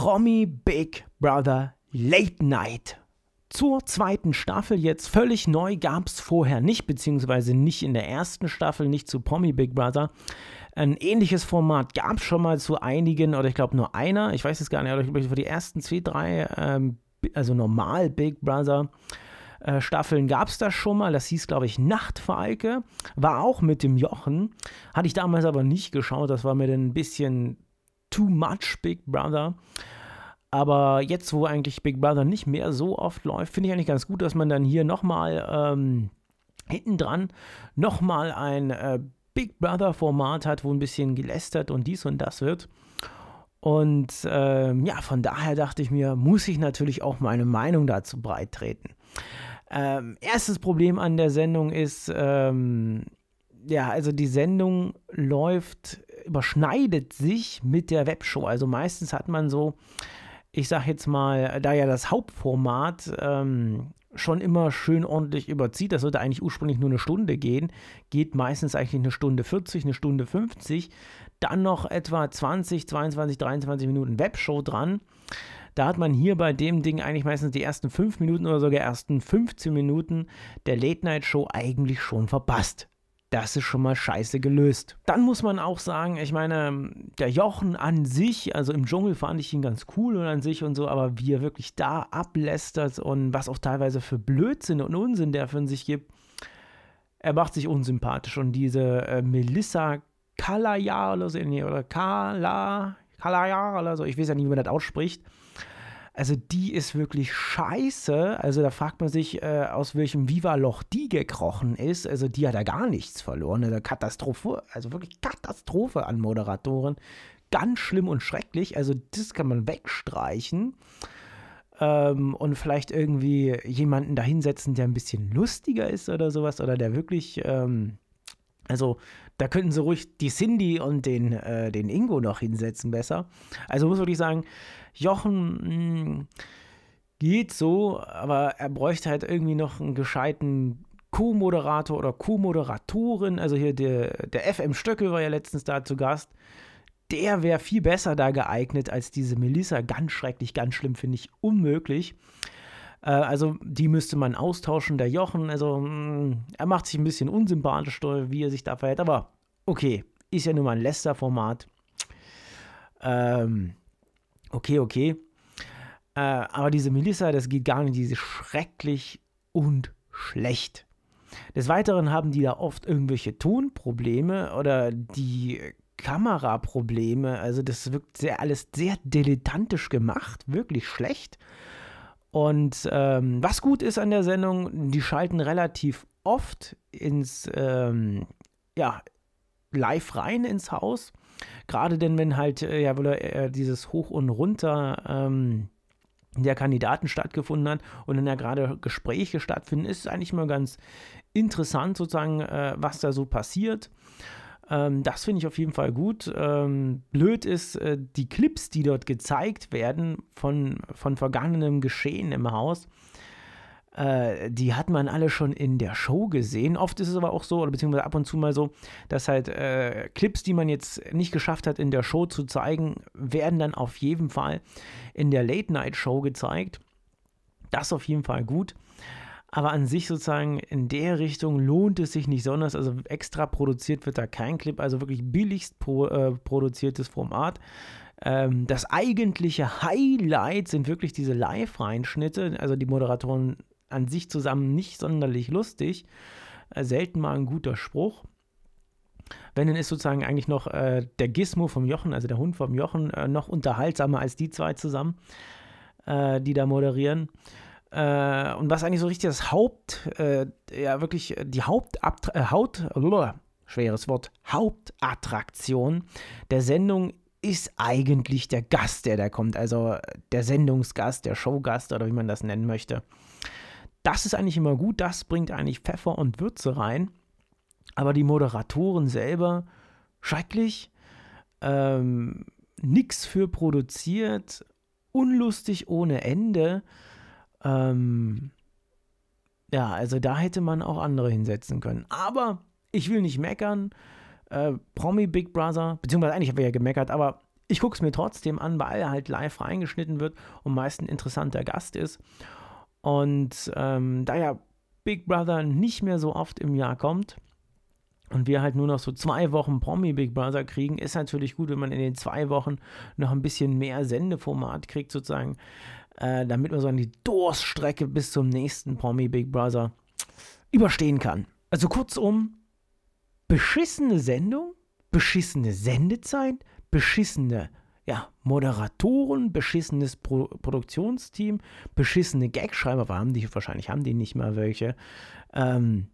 Promi Big Brother Late Night. Zur zweiten Staffel jetzt völlig neu gab es vorher nicht, beziehungsweise nicht in der ersten Staffel, nicht zu Promi Big Brother. Ein ähnliches Format gab es schon mal zu einigen, oder ich glaube nur einer, ich weiß es gar nicht, aber ich glaube für die ersten zwei, drei, ähm, also normal Big Brother. Äh, Staffeln gab es das schon mal. Das hieß, glaube ich, Nachtfalke. War auch mit dem Jochen. Hatte ich damals aber nicht geschaut. Das war mir dann ein bisschen too much Big Brother. Aber jetzt, wo eigentlich Big Brother nicht mehr so oft läuft, finde ich eigentlich ganz gut, dass man dann hier nochmal ähm, hinten dran nochmal ein äh, Big Brother-Format hat, wo ein bisschen gelästert und dies und das wird. Und ähm, ja, von daher dachte ich mir, muss ich natürlich auch meine Meinung dazu beitreten. Ähm, erstes Problem an der Sendung ist, ähm, ja, also die Sendung läuft überschneidet sich mit der Webshow. Also meistens hat man so, ich sag jetzt mal, da ja das Hauptformat ähm, schon immer schön ordentlich überzieht, das sollte eigentlich ursprünglich nur eine Stunde gehen, geht meistens eigentlich eine Stunde 40, eine Stunde 50, dann noch etwa 20, 22, 23 Minuten Webshow dran. Da hat man hier bei dem Ding eigentlich meistens die ersten 5 Minuten oder sogar ersten 15 Minuten der Late-Night-Show eigentlich schon verpasst das ist schon mal scheiße gelöst. Dann muss man auch sagen, ich meine, der Jochen an sich, also im Dschungel fand ich ihn ganz cool und an sich und so, aber wie er wirklich da ablästert und was auch teilweise für Blödsinn und Unsinn der von sich gibt, er macht sich unsympathisch. Und diese äh, Melissa Kalaya oder äh, so, oder Kala, Kalaya oder so, ich weiß ja nicht, wie man das ausspricht, also die ist wirklich scheiße. Also da fragt man sich, äh, aus welchem Viva-Loch die gekrochen ist. Also die hat da gar nichts verloren. Eine also Katastrophe, also wirklich Katastrophe an Moderatoren. Ganz schlimm und schrecklich. Also das kann man wegstreichen. Ähm, und vielleicht irgendwie jemanden dahinsetzen, der ein bisschen lustiger ist oder sowas. Oder der wirklich... Ähm, also da könnten sie ruhig die Cindy und den, äh, den Ingo noch hinsetzen besser. Also muss wirklich sagen, Jochen mh, mm, geht so, aber er bräuchte halt irgendwie noch einen gescheiten Co-Moderator oder Co-Moderatorin. Also hier der, der FM Stöckel war ja letztens da zu Gast. Der wäre viel besser da geeignet als diese Melissa. Ganz schrecklich, ganz schlimm, finde ich unmöglich. Äh, also die müsste man austauschen. Der Jochen, also mh, mm, er macht sich ein bisschen unsympathisch, wie er sich da verhält. Aber okay, ist ja nun mal ein Leicester-Format. Ähm, okay, okay. Äh, aber diese Melissa, das geht gar nicht. Die ist schrecklich und schlecht. Des Weiteren haben die da oft irgendwelche Tonprobleme oder die Kameraprobleme. Also das wirkt sehr, alles sehr dilettantisch gemacht, wirklich schlecht. Und ähm, was gut ist an der Sendung, die schalten relativ oft ins ähm, ja, live rein ins Haus. Gerade denn, wenn halt äh, ja, äh, dieses Hoch und Runter ähm, der Kandidaten stattgefunden hat und dann ja gerade Gespräche stattfinden, ist es eigentlich mal ganz interessant sozusagen, äh, was da so passiert. Ähm, das finde ich auf jeden Fall gut. Ähm, blöd ist, äh, die Clips, die dort gezeigt werden von, von vergangenem Geschehen im Haus, äh, die hat man alle schon in der Show gesehen. Oft ist es aber auch so, oder beziehungsweise ab und zu mal so, dass halt äh, Clips, die man jetzt nicht geschafft hat, in der Show zu zeigen, werden dann auf jeden Fall in der Late-Night-Show gezeigt. Das ist auf jeden Fall gut. Aber an sich sozusagen in der Richtung lohnt es sich nicht besonders. Also extra produziert wird da kein Clip, also wirklich billigst pro, äh, produziertes Format. Ähm, das eigentliche Highlight sind wirklich diese Live-Reinschnitte. Also die Moderatoren an sich zusammen nicht sonderlich lustig. Äh, selten mal ein guter Spruch. Wenn, dann ist sozusagen eigentlich noch äh, der Gizmo vom Jochen, also der Hund vom Jochen, äh, noch unterhaltsamer als die zwei zusammen, äh, die da moderieren. Äh, und was eigentlich so richtig das Haupt, äh, ja wirklich die Hauptabt äh, Haut, äh, schweres Wort, Hauptattraktion der Sendung ist eigentlich der Gast, der da kommt. Also der Sendungsgast, der Showgast oder wie man das nennen möchte. Das ist eigentlich immer gut, das bringt eigentlich Pfeffer und Würze rein. Aber die Moderatoren selber, schrecklich, ähm, nix für produziert, unlustig ohne Ende. Ähm, ja, also da hätte man auch andere hinsetzen können. Aber ich will nicht meckern. Äh, Promi Big Brother, beziehungsweise eigentlich habe ich ja gemeckert, aber ich gucke es mir trotzdem an, weil er halt live reingeschnitten wird und meist ein interessanter Gast ist. Und ähm, da ja Big Brother nicht mehr so oft im Jahr kommt und wir halt nur noch so zwei Wochen Promi Big Brother kriegen, ist natürlich gut, wenn man in den zwei Wochen noch ein bisschen mehr Sendeformat kriegt, sozusagen äh, damit man so an die Durststrecke bis zum nächsten Promi Big Brother überstehen kann. Also kurzum, beschissene Sendung, beschissene Sendezeit, beschissene ja, Moderatoren, beschissenes Pro Produktionsteam, beschissene Gagschreiber, haben die wahrscheinlich, haben die nicht mal welche. Ähm,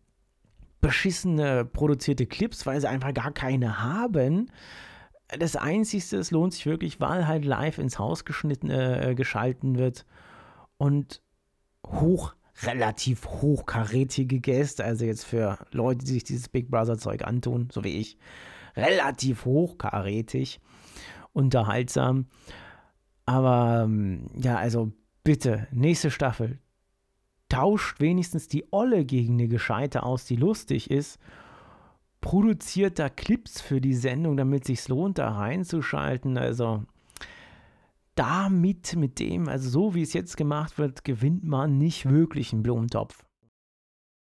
beschissene produzierte Clips, weil sie einfach gar keine haben das Einzige, es lohnt sich wirklich, weil halt live ins Haus geschnitten, äh, äh, geschalten wird und hoch, relativ hochkarätige Gäste, also jetzt für Leute, die sich dieses Big Brother Zeug antun, so wie ich, relativ hochkarätig, unterhaltsam. Aber ähm, ja, also bitte, nächste Staffel, tauscht wenigstens die Olle gegen eine Gescheite aus, die lustig ist produziert da Clips für die Sendung, damit es sich lohnt, da reinzuschalten. Also damit, mit dem, also so wie es jetzt gemacht wird, gewinnt man nicht wirklich einen Blumentopf.